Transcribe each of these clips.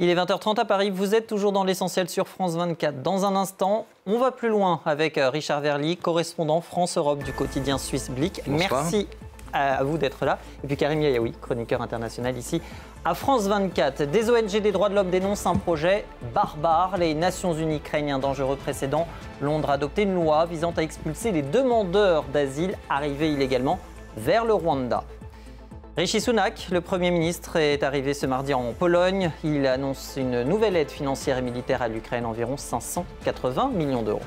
Il est 20h30 à Paris, vous êtes toujours dans l'essentiel sur France 24. Dans un instant, on va plus loin avec euh, Richard Verly, correspondant France-Europe du quotidien suisse Blick. Merci à vous d'être là. Et puis Karim Yayaoui, chroniqueur international ici à France 24. Des ONG des droits de l'homme dénoncent un projet barbare. Les Nations Unies craignent un dangereux précédent. Londres a adopté une loi visant à expulser les demandeurs d'asile arrivés illégalement vers le Rwanda. Rishi Sunak, le Premier ministre, est arrivé ce mardi en Pologne. Il annonce une nouvelle aide financière et militaire à l'Ukraine, environ 580 millions d'euros.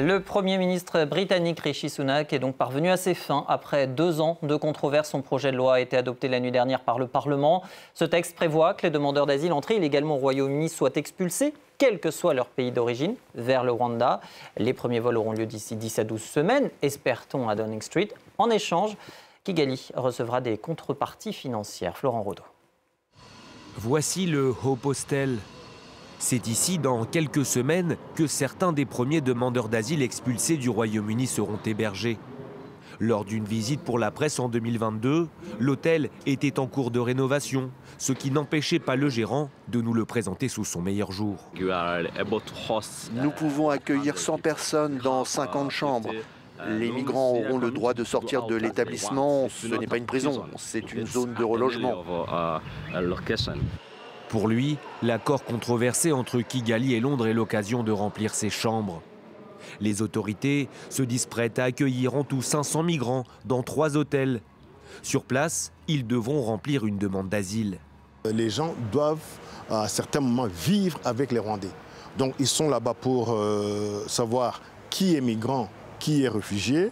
Le Premier ministre britannique Rishi Sunak est donc parvenu à ses fins. Après deux ans de controverses, son projet de loi a été adopté la nuit dernière par le Parlement. Ce texte prévoit que les demandeurs d'asile entrés illégalement au Royaume-Uni soient expulsés, quel que soit leur pays d'origine, vers le Rwanda. Les premiers vols auront lieu d'ici 10 à 12 semaines, espère-t-on à Downing Street. En échange, Kigali recevra des contreparties financières. Florent Rodot. Voici le haut Hostel, c'est ici, dans quelques semaines, que certains des premiers demandeurs d'asile expulsés du Royaume-Uni seront hébergés. Lors d'une visite pour la presse en 2022, l'hôtel était en cours de rénovation, ce qui n'empêchait pas le gérant de nous le présenter sous son meilleur jour. Nous pouvons accueillir 100 personnes dans 50 chambres. Les migrants auront le droit de sortir de l'établissement. Ce n'est pas une prison, c'est une zone de relogement. Pour lui, l'accord controversé entre Kigali et Londres est l'occasion de remplir ses chambres. Les autorités se disent prêtes à accueillir en tout 500 migrants dans trois hôtels. Sur place, ils devront remplir une demande d'asile. Les gens doivent à certains moments vivre avec les Rwandais. Donc ils sont là-bas pour euh, savoir qui est migrant, qui est réfugié,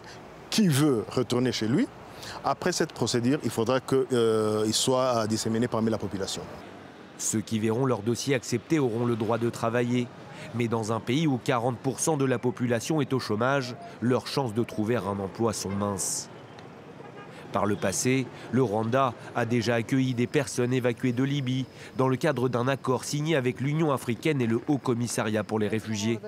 qui veut retourner chez lui. Après cette procédure, il faudra qu'il euh, soit euh, disséminé parmi la population. Ceux qui verront leur dossier accepté auront le droit de travailler. Mais dans un pays où 40% de la population est au chômage, leurs chances de trouver un emploi sont minces. Par le passé, le Rwanda a déjà accueilli des personnes évacuées de Libye dans le cadre d'un accord signé avec l'Union africaine et le Haut Commissariat pour les réfugiés.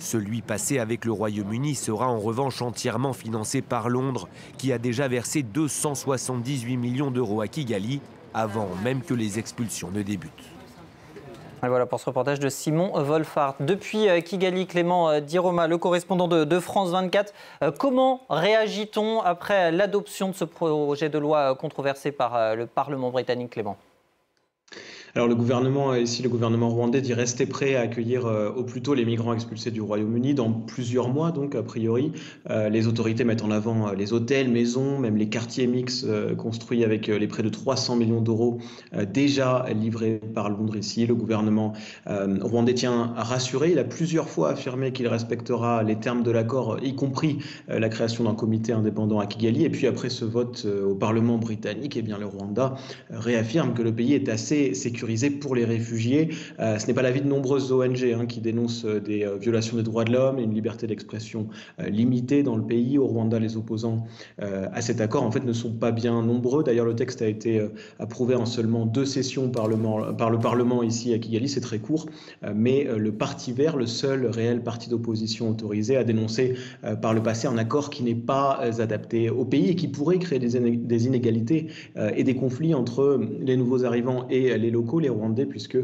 Celui passé avec le Royaume-Uni sera en revanche entièrement financé par Londres, qui a déjà versé 278 millions d'euros à Kigali avant même que les expulsions ne débutent. voilà pour ce reportage de Simon Wolfart. Depuis euh, Kigali, Clément euh, d'Iroma, le correspondant de, de France 24, euh, comment réagit-on après l'adoption de ce projet de loi controversé par le Parlement britannique, Clément alors le gouvernement, ici le gouvernement rwandais dit rester prêt à accueillir euh, au plus tôt les migrants expulsés du Royaume-Uni dans plusieurs mois, donc a priori. Euh, les autorités mettent en avant euh, les hôtels, maisons, même les quartiers mixtes construits avec les près de 300 millions d'euros déjà livrés par Londres ici. Le gouvernement rwandais tient à rassurer. Il a plusieurs fois affirmé qu'il respectera les termes de l'accord, y compris la création d'un comité indépendant à Kigali. Et puis après ce vote au Parlement britannique, et eh bien, le Rwanda réaffirme que le pays est assez sécurisé pour les réfugiés. Euh, ce n'est pas l'avis de nombreuses ONG hein, qui dénoncent euh, des euh, violations des droits de l'homme et une liberté d'expression limitée dans le pays. Au Rwanda, les opposants à cet accord, en fait, ne sont pas bien nombreux. D'ailleurs, le texte a été approuvé en seulement deux sessions par le Parlement ici à Kigali. C'est très court, mais le Parti vert, le seul réel parti d'opposition autorisé, a dénoncé par le passé un accord qui n'est pas adapté au pays et qui pourrait créer des inégalités et des conflits entre les nouveaux arrivants et les locaux les Rwandais, puisque euh,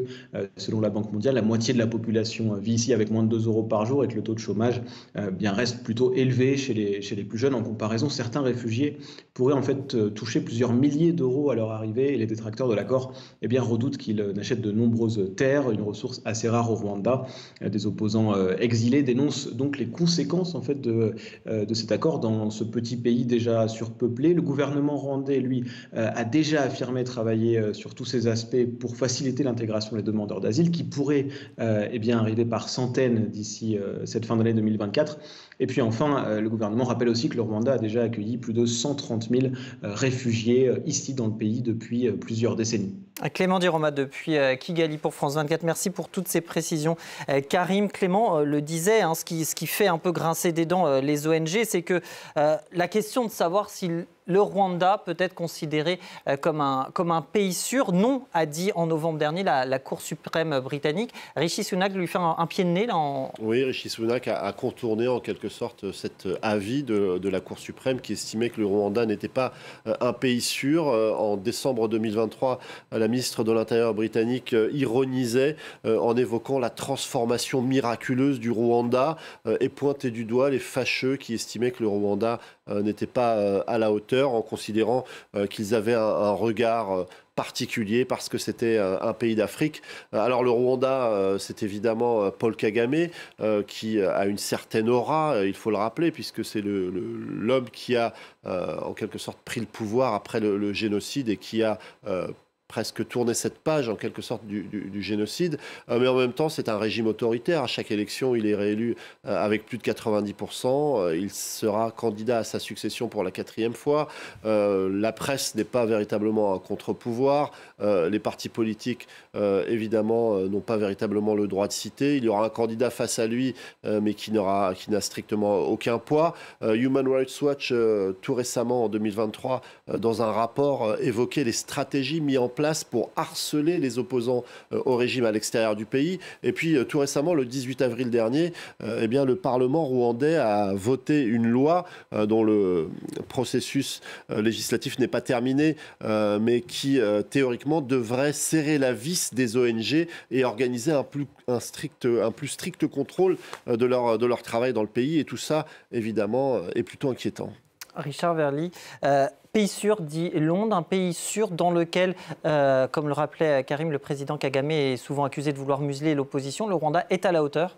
selon la Banque mondiale, la moitié de la population euh, vit ici avec moins de 2 euros par jour et que le taux de chômage euh, eh bien reste plutôt élevé chez les, chez les plus jeunes. En comparaison, certains réfugiés pourraient en fait toucher plusieurs milliers d'euros à leur arrivée et les détracteurs de l'accord eh bien, redoutent qu'ils n'achètent de nombreuses terres, une ressource assez rare au Rwanda. Des opposants exilés dénoncent donc les conséquences en fait de, de cet accord dans ce petit pays déjà surpeuplé. Le gouvernement rwandais, lui, a déjà affirmé travailler sur tous ces aspects pour faciliter l'intégration des demandeurs d'asile qui pourraient euh, eh bien, arriver par centaines d'ici euh, cette fin d'année 2024. Et puis enfin, euh, le gouvernement rappelle aussi que le Rwanda a déjà accueilli plus de 130 000 réfugiés ici dans le pays depuis plusieurs décennies. Clément Diroma depuis euh, Kigali pour France 24. Merci pour toutes ces précisions. Euh, Karim, Clément euh, le disait, hein, ce, qui, ce, qui, fait un peu grincer des dents les ONG, c'est que la question de savoir si le Rwanda peut être considéré comme un, comme un pays sûr, non, a dit en novembre dernier la, Cour suprême britannique. Rishi Sunak lui fait un, pied de nez Oui, Rishi Sunak a, contourné en quelque sorte cet avis de, de, la Cour suprême qui estimait que le Rwanda n'était pas un pays sûr. En décembre 2023, la la ministre de l'Intérieur britannique euh, ironisait euh, en évoquant la transformation miraculeuse du Rwanda euh, et pointait du doigt les fâcheux qui estimaient que le Rwanda n'était pas à la hauteur en considérant qu'ils avaient un, regard particulier parce que c'était un pays d'Afrique. Alors le Rwanda, c'est évidemment Paul Kagame qui a une certaine aura, il faut le rappeler, puisque c'est l'homme qui a en quelque sorte pris le pouvoir après le, le génocide et qui a presque tourner cette page en quelque sorte du, génocide, euh, mais en même temps c'est un régime autoritaire. À chaque élection, il est réélu euh, avec plus de 90%. Euh, il sera candidat à sa succession pour la quatrième fois. la presse n'est pas véritablement un contre-pouvoir. les partis politiques, évidemment, n'ont pas véritablement le droit de citer. Il y aura un candidat face à lui, mais qui n'aura, qui n'a strictement aucun poids. Human Rights Watch, tout récemment en 2023, dans un rapport, évoquait les stratégies mises en place pour harceler les opposants euh, au régime à l'extérieur du pays. Et puis euh, tout récemment, le 18 avril dernier, euh, eh bien, le Parlement rwandais a voté une loi dont le processus législatif n'est pas terminé, mais qui théoriquement devrait serrer la vis des ONG et organiser un plus, strict, contrôle de leur travail dans le pays. Et tout ça, évidemment, est plutôt inquiétant. Richard Verly, euh, pays sûr dit Londres, un pays sûr dans lequel, euh, comme le rappelait Karim, le président Kagame est souvent accusé de vouloir museler l'opposition. Le Rwanda est à la hauteur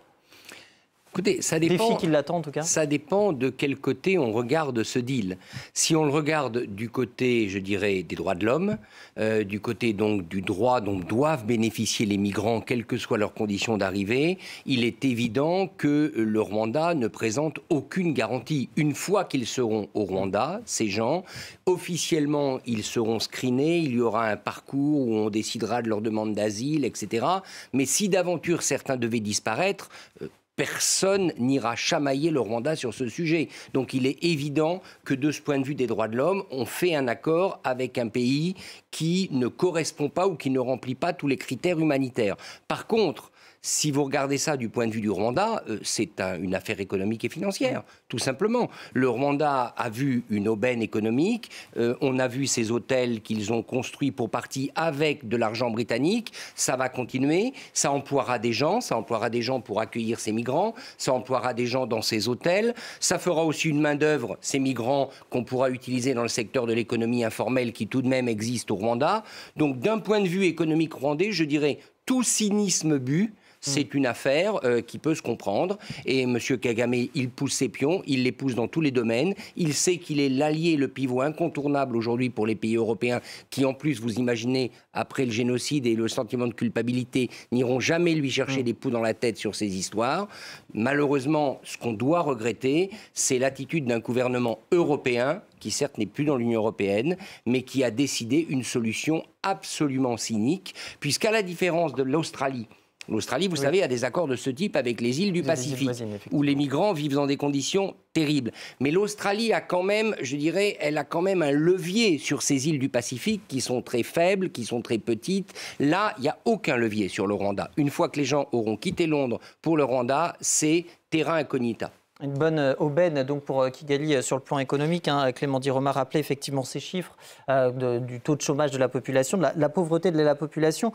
Écoutez, ça dépend. qui en tout cas. Ça dépend de quel côté on regarde ce deal. Si on le regarde du côté, je dirais, des droits de l'homme, euh, du côté donc du droit dont doivent bénéficier les migrants, quelles que soient leurs conditions d'arrivée, il est évident que le Rwanda ne présente aucune garantie. Une fois qu'ils seront au Rwanda, ces gens, officiellement, ils seront screenés, il y aura un parcours où on décidera de leur demande d'asile, etc. Mais si d'aventure certains devaient disparaître, euh, personne n'ira chamailler le Rwanda sur ce sujet. Donc il est évident que de ce point de vue des droits de l'homme, on fait un accord avec un pays qui ne correspond pas ou qui ne remplit pas tous les critères humanitaires. Par contre, si vous regardez ça du point de vue du Rwanda, euh, c'est une affaire économique et financière, tout simplement. Le Rwanda a vu une aubaine économique, euh, on a vu ces hôtels qu'ils ont construits pour partie avec de l'argent britannique, ça va continuer, ça emploiera des gens, ça emploiera des gens pour accueillir ces migrants, ça emploiera des gens dans ces hôtels, ça fera aussi une main-d'œuvre, ces migrants qu'on pourra utiliser dans le secteur de l'économie informelle qui tout de même existe au Rwanda. Donc d'un point de vue économique rwandais, je dirais tout cynisme but, Mm. C'est une affaire euh, qui peut se comprendre. Et M. Kagame, il pousse ses pions, il les pousse dans tous les domaines. Il sait qu'il est l'allié, le pivot incontournable aujourd'hui pour les pays européens, qui en plus, vous imaginez, après le génocide et le sentiment de culpabilité, n'iront jamais lui chercher mm. des poux dans la tête sur ces histoires. Malheureusement, ce qu'on doit regretter, c'est l'attitude d'un gouvernement européen qui certes n'est plus dans l'Union européenne, mais qui a décidé une solution absolument cynique, puisqu'à la différence de l'Australie, L'Australie, vous savez, a des accords de ce type avec les îles du Pacifique, où les migrants vivent dans des conditions terribles. Mais l'Australie a quand même, je dirais, elle a quand même un levier sur ces îles du Pacifique qui sont très faibles, qui sont très petites. Là, il n'y a aucun levier sur le Rwanda. Une fois que les gens auront quitté Londres pour le Rwanda, c'est terrain incognita. Une bonne euh, aubaine donc pour euh, Kigali euh, sur le plan économique. Hein. Clément Diroma rappelait effectivement ces chiffres du taux de chômage de la population, de la, pauvreté de la population.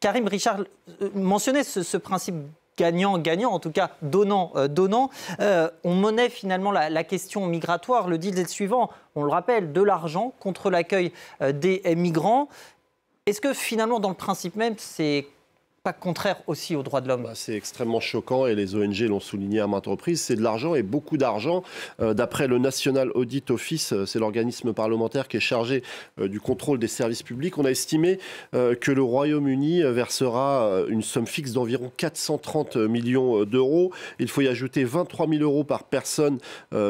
Karim Richard euh, mentionnait ce, principe gagnant-gagnant, en tout cas donnant-donnant. Euh, euh, on monnaie finalement la, question migratoire. Le deal est le suivant, on le rappelle, de l'argent contre l'accueil des migrants. Est-ce que finalement, dans le principe même, c'est pas contraire aussi aux droits de l'homme bah, C'est extrêmement choquant et les ONG l'ont souligné à maintes reprises. C'est de l'argent et beaucoup d'argent. Euh, d'après le National Audit Office, euh, c'est l'organisme parlementaire qui est chargé euh, du contrôle des services publics, on a estimé que le Royaume-Uni versera une somme fixe d'environ 430 millions d'euros. Il faut y ajouter 23 000 euros par personne,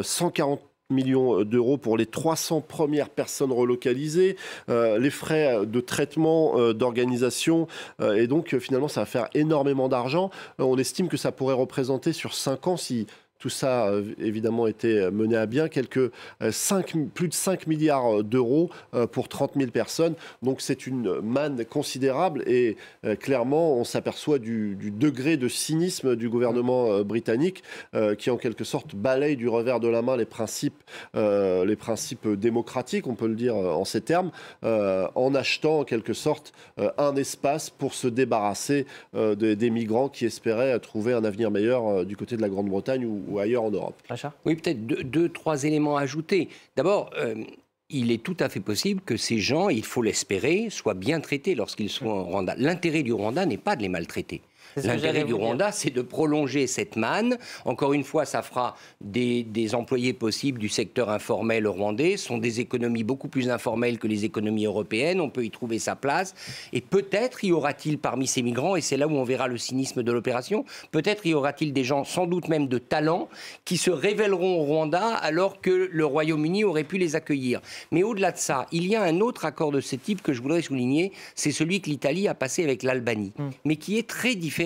140 millions euh, d'euros pour les 300 premières personnes relocalisées, euh, les frais de traitement, euh, d'organisation, et donc finalement ça va faire énormément d'argent. on estime que ça pourrait représenter sur 5 ans si tout ça a euh, évidemment été euh, mené à bien, quelques 5, euh, plus de 5 milliards d'euros pour 30 000 personnes. Donc c'est une manne considérable et clairement on s'aperçoit du, degré de cynisme du gouvernement britannique qui en quelque sorte balaye du revers de la main les principes, les principes démocratiques, on peut le dire en ces termes, en achetant en quelque sorte un espace pour se débarrasser des, migrants qui espéraient trouver un avenir meilleur du côté de la Grande-Bretagne ou, ou ailleurs en Europe. oui, peut-être deux, trois éléments à ajouter. D'abord, euh, il est tout à fait possible que ces gens, il faut l'espérer, soient bien traités lorsqu'ils sont au Rwanda. L'intérêt du Rwanda n'est pas de les maltraiter. L'intérêt du Rwanda, c'est de prolonger cette manne. Encore une fois, ça fera des, employés possibles du secteur informel rwandais. Ce sont des économies beaucoup plus informelles que les économies européennes. On peut y trouver sa place. Et peut-être y aura-t-il parmi ces migrants, et c'est là où on verra le cynisme de l'opération, peut-être y aura-t-il des gens, sans doute même de talent, qui se révéleront au Rwanda alors que le Royaume-Uni aurait pu les accueillir. Mais au-delà de ça, il y a un autre accord de ce type que je voudrais souligner, c'est celui que l'Italie a passé avec l'Albanie, hmm. mais qui est très différent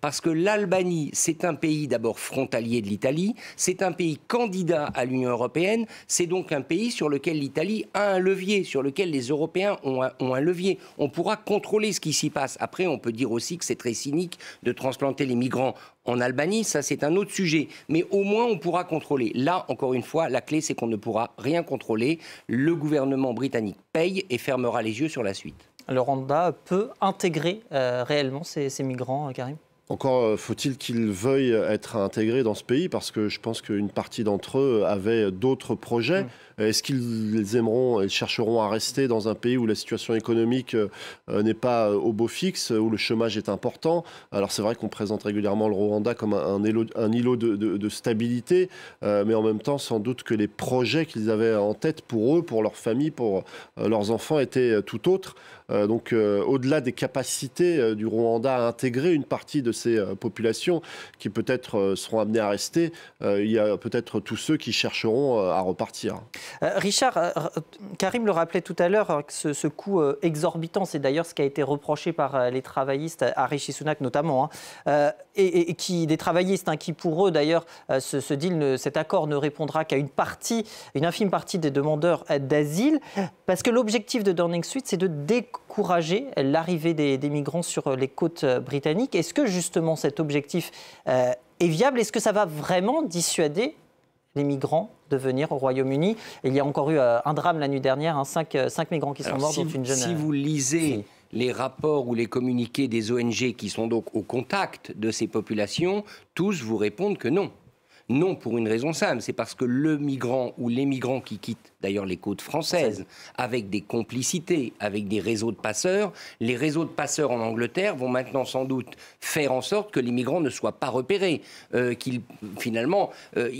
parce que l'Albanie, c'est un pays d'abord frontalier de l'Italie, c'est un pays candidat à l'Union européenne, c'est donc un pays sur lequel l'Italie a un levier, sur lequel les Européens ont ont un levier. On pourra contrôler ce qui s'y passe. Après, on peut dire aussi que c'est très cynique de transplanter les migrants en Albanie, ça c'est un autre sujet. Mais au moins on pourra contrôler. Là, encore une fois, la clé c'est qu'on ne pourra rien contrôler. Le gouvernement britannique paye et fermera les yeux sur la suite le Rwanda peut intégrer euh, réellement ces, migrants, euh, Karim encore euh, faut-il qu'ils veuillent être intégrés dans ce pays parce que je pense qu'une partie d'entre eux avait d'autres projets. Mm. Est-ce qu'ils aimeront et chercheront à rester dans un pays où la situation économique n'est pas au beau fixe, où le chômage est important Alors c'est vrai qu'on présente régulièrement le Rwanda comme un, îlot, de, de, stabilité, mais en même temps sans doute que les projets qu'ils avaient en tête pour eux, pour leur famille, pour leurs enfants étaient tout autres. Euh, donc, euh, au-delà des capacités euh, du Rwanda à intégrer une partie de ces populations qui peut-être seront amenées à rester, il y a peut-être tous ceux qui chercheront à repartir. Richard, Karim le rappelait tout à l'heure, ce, ce, coût exorbitant, c'est d'ailleurs ce qui a été reproché par les travaillistes à Rishi Sunak notamment, hein, et, qui des travaillistes hein, qui pour eux d'ailleurs ce, ce deal, cet accord ne répondra qu'à une partie, une infime partie des demandeurs d'asile, parce que l'objectif de Downing Street, c'est de découvrir encourager l'arrivée des, migrants sur les côtes euh, britanniques. Est-ce que justement cet objectif euh, est viable Est-ce que ça va vraiment dissuader les migrants de venir au Royaume-Uni Il y a encore eu euh, un drame la nuit dernière, 5 hein, cinq, migrants qui sont morts, si une jeune... Si vous lisez... les rapports ou les communiqués des ONG qui sont donc au contact de ces populations, tous vous répondent que non. Non, pour une raison simple, c'est parce que le migrant ou les migrants qui quittent d'ailleurs les côtes françaises, avec des complicités, avec des réseaux de passeurs, les réseaux de passeurs en Angleterre vont maintenant sans doute faire en sorte que les migrants ne soient pas repérés, euh, finalement, euh,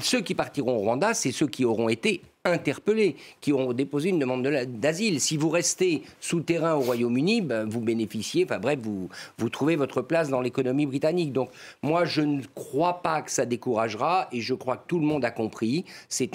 ceux qui partiront au Rwanda, c'est ceux qui auront été interpellés, qui ont déposé une demande d'asile. si vous restez souterrain au Royaume-Uni, ben, vous bénéficiez, enfin bref, vous, vous trouvez votre place dans l'économie britannique. Donc moi, je ne crois pas que ça découragera et je crois que tout le monde a compris. C'est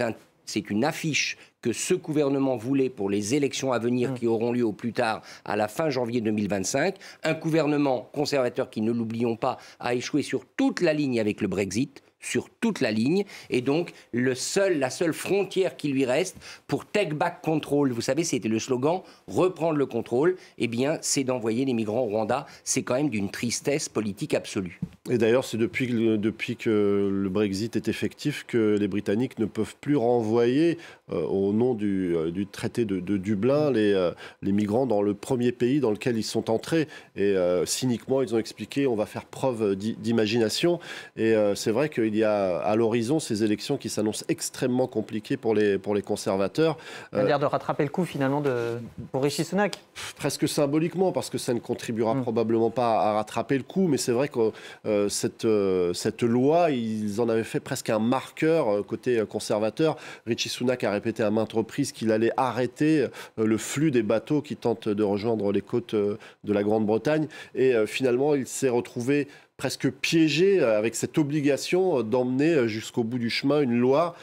c'est une affiche que ce gouvernement voulait pour les élections à venir mmh. qui auront lieu au plus tard à la fin janvier 2025. Un gouvernement conservateur qui, ne l'oublions pas, a échoué sur toute la ligne avec le Brexit sur toute la ligne. Et donc, le seul, la seule frontière qui lui reste pour Take Back Control, vous savez, c'était le slogan reprendre le contrôle, eh bien, c'est d'envoyer les migrants au Rwanda. C'est quand même d'une tristesse politique absolue. Et d'ailleurs, c'est depuis, depuis que le Brexit est effectif que les Britanniques ne peuvent plus renvoyer euh, au nom du, euh, du traité de, Dublin les, euh, les, migrants dans le premier pays dans lequel ils sont entrés. Et cyniquement, ils ont expliqué on va faire preuve d'imagination. Et c'est vrai que il y a à l'horizon ces élections qui s'annoncent extrêmement compliquées pour les, pour les conservateurs. cest euh, à de rattraper le coup finalement de, pour Rishi Sunak Presque symboliquement, parce que ça ne contribuera mm. probablement pas à rattraper le coup, mais c'est vrai que euh, cette, euh, cette loi, ils en avaient fait presque un marqueur côté conservateur. Rishi Sunak a répété à maintes reprises qu'il allait arrêter le flux des bateaux qui tentent de rejoindre les côtes de la Grande-Bretagne. Et finalement, il s'est retrouvé presque piégé euh, avec cette obligation euh, d'emmener euh, jusqu'au bout du chemin une loi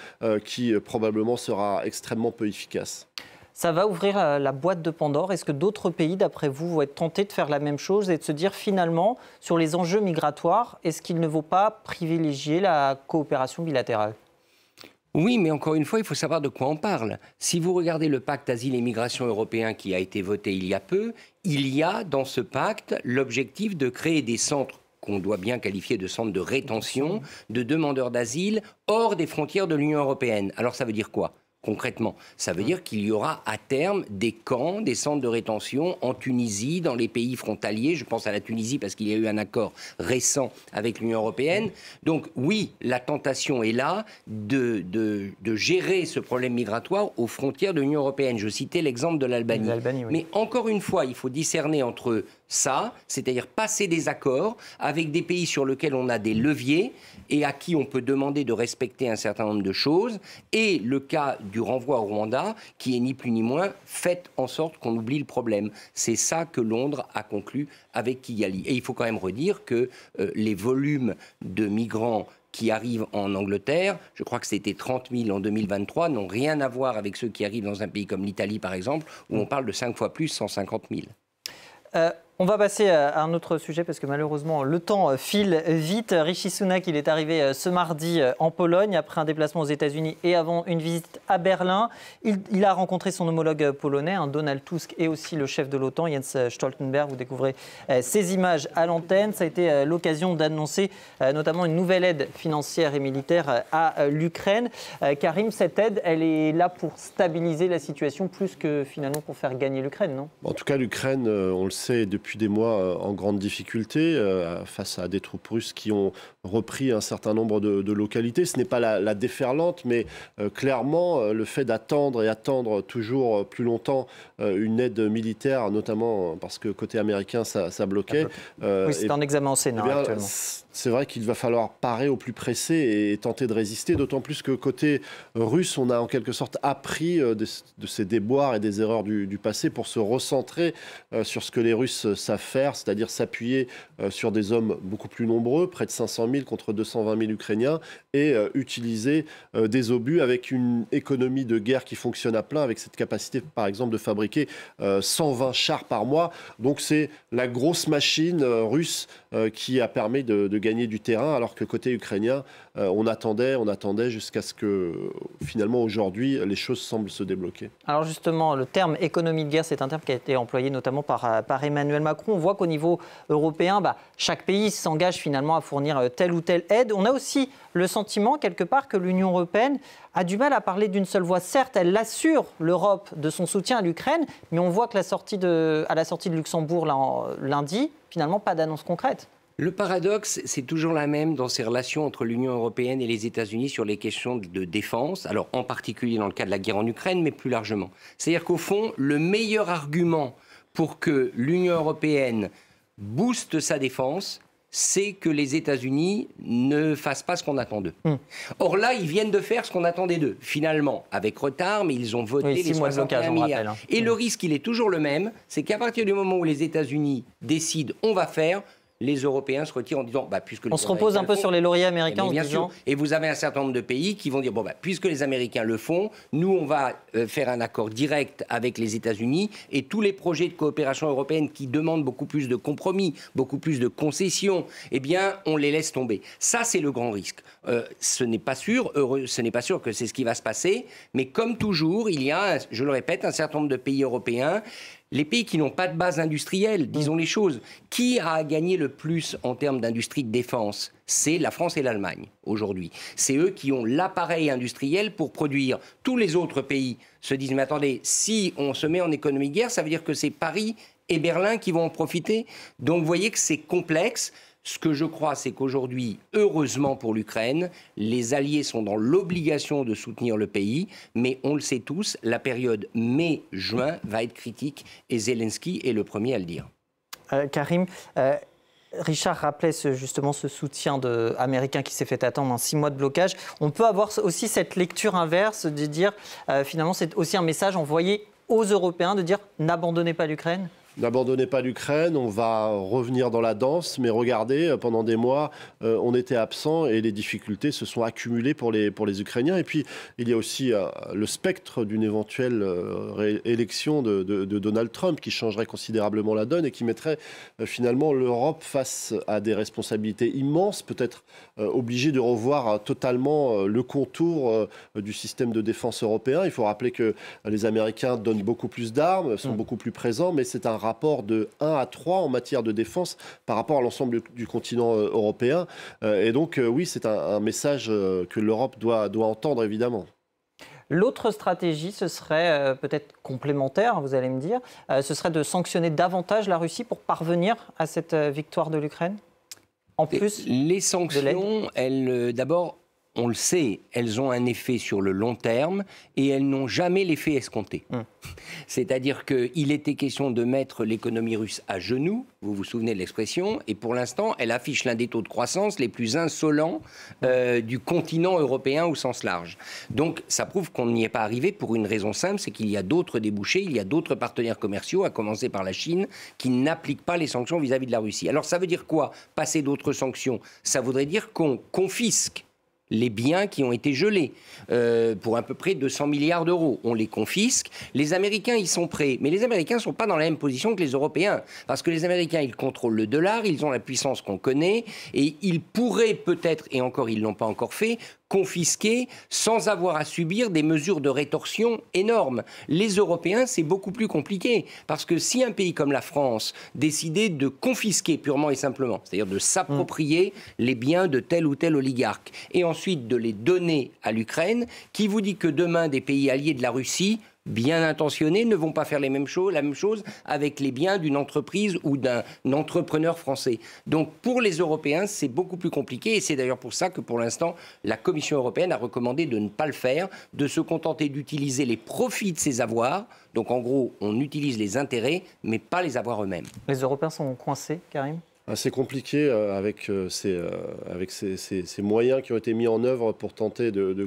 qui probablement sera extrêmement peu efficace. Ça va ouvrir la boîte de Pandore. Est-ce que d'autres pays, d'après vous, vont être tentés de faire la même chose et de se dire finalement, sur les enjeux migratoires, est-ce qu'il ne vaut pas privilégier la coopération bilatérale oui, mais encore une fois, il faut savoir de quoi on parle. Si vous regardez le pacte asile et migration européen qui a été voté il y a peu, il y a dans ce pacte l'objectif de créer des centres qu'on doit bien qualifier de centres de rétention de demandeurs d'asile hors des frontières de l'Union européenne. Alors ça veut dire quoi concrètement. Ça veut hein. dire qu'il y aura à terme des camps, des centres de rétention en Tunisie, dans les pays frontaliers. Je pense à la Tunisie parce qu'il y a eu un accord récent avec l'Union européenne. Donc oui, la tentation est là de, de, gérer ce problème migratoire aux frontières de l'Union européenne. Je citais l'exemple de l'Albanie. Mais encore une fois, il faut discerner entre ça, c'est-à-dire passer des accords avec des pays sur lesquels on a des leviers et à qui on peut demander de respecter un certain nombre de choses, et le cas du renvoi au Rwanda, qui est ni plus ni moins, faites en sorte qu'on oublie le problème. C'est ça que Londres a conclu avec Kigali. Et il faut quand même redire que euh, les volumes de migrants qui arrivent en Angleterre, je crois que c'était 30 000 en 2023, n'ont rien à voir avec ceux qui arrivent dans un pays comme l'Italie, par exemple, où on parle de 5 fois plus, 150 000. On va passer à un autre sujet parce que malheureusement le temps euh, file vite. Rishi Sunak, il est arrivé euh, ce mardi euh, en Pologne après un déplacement aux États-Unis et avant une visite à Berlin. Il, a rencontré son homologue polonais, hein, Donald Tusk, et aussi le chef de l'OTAN, Jens Stoltenberg. Vous découvrez ces images à l'antenne. Ça a été l'occasion d'annoncer notamment une nouvelle aide financière et militaire à l'Ukraine. Karim, cette aide, elle est là pour stabiliser la situation plus que finalement pour faire gagner l'Ukraine, non En tout cas, l'Ukraine, on le sait depuis depuis des mois euh, en grande difficulté euh, face à des troupes russes qui ont repris un certain nombre de, localités. Ce n'est pas la, déferlante, mais euh, clairement, le fait d'attendre et attendre toujours plus longtemps une aide militaire, notamment parce que côté américain, ça, ça bloquait. oui, c'est en examen au Sénat eh actuellement c'est vrai qu'il va falloir parer au plus pressé et, tenter de résister, d'autant plus que côté russe, on a en quelque sorte appris euh, de, ces ses déboires et des erreurs du, passé pour se recentrer euh, sur ce que les Russes savent faire, c'est-à-dire s'appuyer euh, sur des hommes beaucoup plus nombreux, près de 500 000 contre 220 000 Ukrainiens, et utiliser des obus avec une économie de guerre qui fonctionne à plein, avec cette capacité, par exemple, de fabriquer 120 chars par mois. Donc c'est la grosse machine russe qui a permis de, de gagner du terrain, alors que côté ukrainien, euh, on attendait, on attendait jusqu'à ce que finalement aujourd'hui les choses semblent se débloquer. Alors justement, le terme économie de guerre, c'est un terme qui a été employé notamment par, euh, Emmanuel Macron. On voit qu'au niveau européen, bah, chaque pays s'engage finalement à fournir euh, telle ou telle aide. On a aussi le sentiment quelque part que l'Union européenne a du mal à parler d'une seule voix. Certes, elle assure l'Europe de son soutien à l'Ukraine, mais on voit que la sortie de, à la sortie de Luxembourg là, lundi, finalement, pas d'annonce concrète. Le paradoxe, c'est toujours la même dans ces relations entre l'Union européenne et les États-Unis sur les questions de défense, alors en particulier dans le cas de la guerre en Ukraine, mais plus largement. C'est-à-dire qu'au fond, le meilleur argument pour que l'Union européenne booste sa défense, c'est que les États-Unis ne fassent pas ce qu'on attend d'eux. Hmm. Or là, ils viennent de faire ce qu'on attendait d'eux, finalement, avec retard, mais ils ont voté oui, les 61 milliards. Hein. Et le hmm. risque, il est toujours le même, c'est qu'à partir du moment où les États-Unis décident on va faire, les Européens se retirent en disant bah, puisque On se repose un peu sur les lauriers américains eh bien Et vous avez un certain nombre de pays qui vont dire bon, bah, puisque les Américains le font, nous, on va euh, faire un accord direct avec les États-Unis et tous les projets de coopération européenne qui demandent beaucoup plus de compromis, beaucoup plus de concessions, eh bien, on les laisse tomber. Ça, c'est le grand risque. Euh, ce n'est pas sûr, ce n'est pas sûr que c'est ce qui va se passer, mais comme toujours, il y a, je le répète, un certain nombre de pays européens les pays qui n'ont pas de base industrielle, mm. disons les choses, qui a gagné le plus en termes d'industrie de défense C'est la France et l'Allemagne aujourd'hui. C'est eux qui ont l'appareil industriel pour produire. Tous les autres pays se disent mais attendez, si on se met en économie de guerre, ça veut dire que c'est Paris et Berlin qui vont en profiter. Donc vous voyez que c'est complexe. Ce que je crois, c'est qu'aujourd'hui, heureusement pour l'Ukraine, les alliés sont dans l'obligation de soutenir le pays, mais on le sait tous, la période mai-juin va être critique et Zelensky est le premier à le dire. Euh, Karim, euh, Richard rappelait justement ce soutien de, américain qui s'est fait attendre en six mois de blocage. On peut avoir aussi cette lecture inverse de dire, euh, finalement, c'est aussi un message envoyé aux Européens de dire n'abandonnez pas l'Ukraine n'abandonnez pas l'Ukraine, on va revenir dans la danse, mais regardez, euh, pendant des mois, euh, on était absent et les difficultés se sont accumulées pour les, pour les Ukrainiens. Et puis, il y a aussi euh, le spectre d'une éventuelle élection de, de, de, Donald Trump qui changerait considérablement la donne et qui mettrait finalement l'Europe face à des responsabilités immenses, peut-être obligée de revoir totalement le contour du système de défense européen. Il faut rappeler que les Américains donnent beaucoup plus d'armes, sont mm. beaucoup plus présents, mais c'est un rapport de 1 à 3 en matière de défense par rapport à l'ensemble du, continent euh, européen. Euh, et donc, euh, oui, c'est un, un, message que l'Europe doit, doit entendre, évidemment. L'autre stratégie, ce serait peut-être complémentaire, vous allez me dire, ce serait de sanctionner davantage la Russie pour parvenir à cette victoire de l'Ukraine en plus les sanctions, elles, d'abord, on le sait, elles ont un effet sur le long terme et elles n'ont jamais l'effet escompté. Hum. C'est-à-dire qu'il était question de mettre l'économie russe à genoux, vous vous souvenez de l'expression, et pour l'instant, elle affiche l'un des taux de croissance les plus insolents euh, du continent européen au sens large. Donc ça prouve qu'on n'y est pas arrivé pour une raison simple, c'est qu'il y a d'autres débouchés, il y a d'autres partenaires commerciaux, à commencer par la Chine, qui n'appliquent pas les sanctions vis à -vis de la Russie. Alors ça veut dire quoi Passer d'autres sanctions Ça voudrait dire qu'on confisque les biens qui ont été gelés euh, pour à peu près 200 milliards d'euros. On les confisque. Les Américains y sont prêts. Mais les Américains ne sont pas dans la même position que les Européens. Parce que les Américains, ils contrôlent le dollar, ils ont la puissance qu'on connaît, et ils pourraient peut-être, et encore ils ne l'ont pas encore fait, confisquer sans avoir à subir des mesures de rétorsion énormes. Les Européens, c'est beaucoup plus compliqué, parce que si un pays comme la France décidait de confisquer purement et simplement, c'est-à-dire de s'approprier mm. les biens de tel ou tel oligarque, et ensuite de les donner à l'Ukraine, qui vous dit que demain des pays alliés de la Russie bien intentionnés ne vont pas faire les mêmes choses, la même chose avec les biens d'une entreprise ou d'un entrepreneur français. Donc pour les Européens, c'est beaucoup plus compliqué et c'est d'ailleurs pour ça que pour l'instant, la Commission européenne a recommandé de ne pas le faire, de se contenter d'utiliser les profits de ses avoirs. Donc en gros, on utilise les intérêts, mais pas les avoirs eux-mêmes. Les Européens sont coincés, Karim assez compliqué euh, avec, euh, euh, ces, moyens qui ont été mis en œuvre pour tenter de,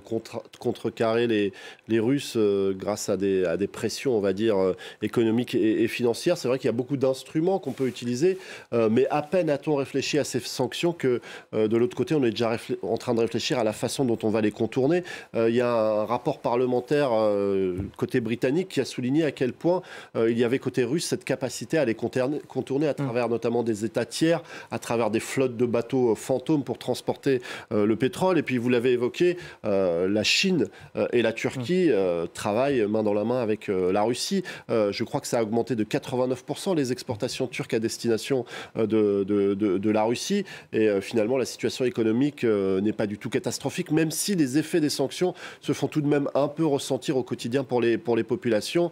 contrecarrer les, Russes grâce à des, pressions, on va dire, économiques et financières. C'est vrai qu'il y a beaucoup d'instruments qu'on peut utiliser, mais à peine a-t-on réfléchi à ces sanctions que de l'autre côté, on est déjà en train de réfléchir à la façon dont on va les contourner. Il y a un rapport parlementaire côté britannique qui a souligné à quel point il y avait côté russe cette capacité à les contourner à travers hum. notamment des États tiers à travers des flottes de bateaux euh, fantômes pour transporter euh, le pétrole. Et puis, vous l'avez évoqué, euh, la Chine et la Turquie mm. travaillent main dans la main avec la Russie. je crois que ça a augmenté de 89% les exportations turques à destination de, de, de, la Russie. Et finalement, la situation économique n'est pas du tout catastrophique, même si les effets des sanctions se font tout de même un peu ressentir au quotidien pour les, pour les populations.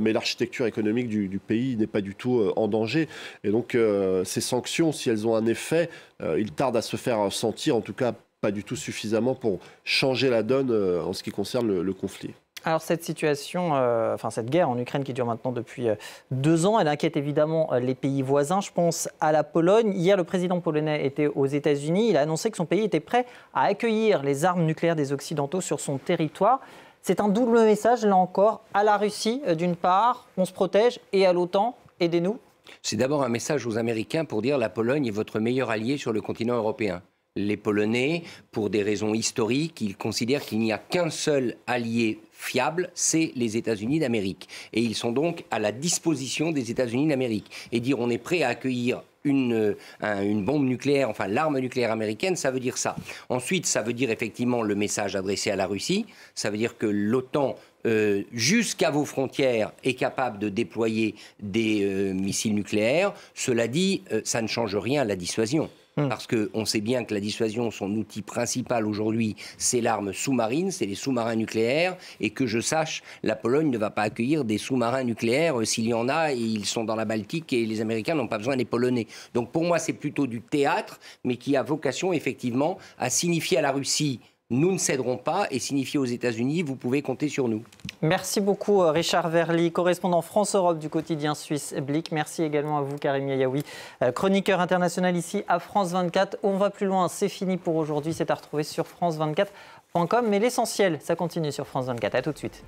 mais l'architecture économique du, du pays n'est pas du tout en danger. Et donc, ces sanctions si elles ont un effet, euh, ils tardent à se faire sentir, en tout cas pas du tout suffisamment pour changer la donne euh, en ce qui concerne le, conflit. Alors cette situation, euh, enfin cette guerre en Ukraine qui dure maintenant depuis deux ans, elle inquiète évidemment les pays voisins. Je pense à la Pologne. Hier, le président polonais était aux États-Unis. Il a annoncé que son pays était prêt à accueillir les armes nucléaires des Occidentaux sur son territoire. C'est un double message, là encore, à la Russie d'une part, on se protège, et à l'OTAN, aidez-nous. C'est d'abord un message aux Américains pour dire la Pologne est votre meilleur allié sur le continent européen. Les Polonais, pour des raisons historiques, ils considèrent qu'il n'y a qu'un seul allié fiable, c'est les États-Unis d'Amérique. Et ils sont donc à la disposition des États-Unis d'Amérique. Et dire on est prêt à accueillir une, une, bombe nucléaire, enfin l'arme nucléaire américaine, ça veut dire ça. Ensuite, ça veut dire effectivement le message adressé à la Russie, ça veut dire que l'OTAN euh, jusqu'à vos frontières est capable de déployer des euh, missiles nucléaires, cela dit, euh, ça ne change rien à la dissuasion. Hmm. Parce qu'on sait bien que la dissuasion, son outil principal aujourd'hui, c'est l'arme sous-marine, c'est les sous-marins nucléaires. Et que je sache, la Pologne ne va pas accueillir des sous-marins nucléaires. S'il y en a, ils sont dans la Baltique et les Américains n'ont pas besoin des Polonais. Donc pour moi, c'est plutôt du théâtre, mais qui a vocation effectivement à signifier à la Russie nous ne céderons pas et signifier aux États-Unis, vous pouvez compter sur nous. Merci beaucoup euh, Richard Verly, correspondant France-Europe du quotidien suisse Blick. Merci également à vous Karim Yayaoui, euh, chroniqueur international ici à France 24. On va plus loin, c'est fini pour aujourd'hui, c'est à retrouver sur france24.com. Mais l'essentiel, ça continue sur France 24. A tout de suite.